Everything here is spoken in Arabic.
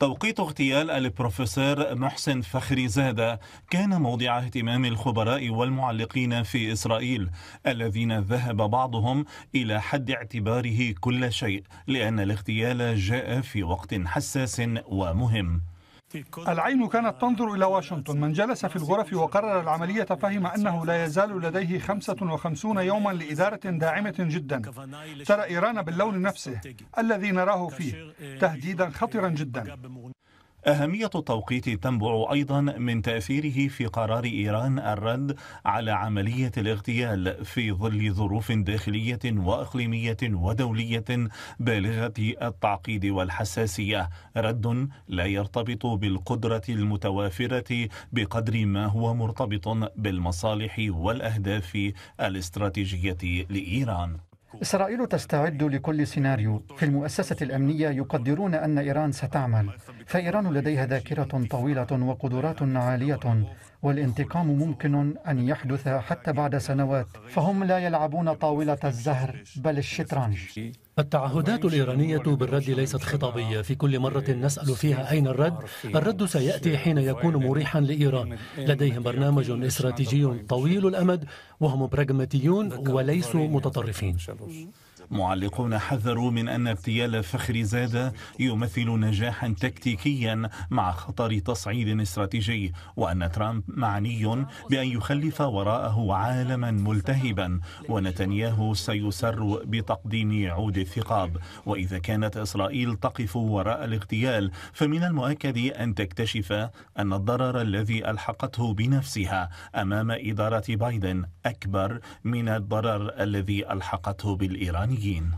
توقيت اغتيال البروفيسور محسن فخري زادة كان موضع اهتمام الخبراء والمعلقين في إسرائيل الذين ذهب بعضهم إلى حد اعتباره كل شيء لأن الاغتيال جاء في وقت حساس ومهم العين كانت تنظر إلى واشنطن من جلس في الغرف وقرر العملية فهم أنه لا يزال لديه 55 يوما لإدارة داعمة جدا ترى إيران باللون نفسه الذي نراه فيه تهديدا خطرا جدا أهمية التوقيت تنبع أيضا من تأثيره في قرار إيران الرد على عملية الاغتيال في ظل ظروف داخلية وإقليمية ودولية بالغة التعقيد والحساسية رد لا يرتبط بالقدرة المتوافرة بقدر ما هو مرتبط بالمصالح والأهداف الاستراتيجية لإيران إسرائيل تستعد لكل سيناريو في المؤسسة الأمنية يقدرون أن إيران ستعمل فإيران لديها ذاكرة طويلة وقدرات عالية والانتقام ممكن أن يحدث حتى بعد سنوات فهم لا يلعبون طاولة الزهر بل الشطرنج التعهدات الإيرانية بالرد ليست خطابية في كل مرة نسأل فيها أين الرد الرد سيأتي حين يكون مريحا لإيران لديهم برنامج استراتيجي طويل الأمد وهم براغماتيون وليسوا متطرفين معلقون حذروا من أن اغتيال فخري زادة يمثل نجاحا تكتيكيا مع خطر تصعيد استراتيجي وأن ترامب معني بأن يخلف وراءه عالما ملتهبا ونتنياهو سيسر بتقديم عود الثقاب وإذا كانت إسرائيل تقف وراء الاغتيال فمن المؤكد أن تكتشف أن الضرر الذي ألحقته بنفسها أمام إدارة بايدن أكبر من الضرر الذي ألحقته بالإيرانيين Yin.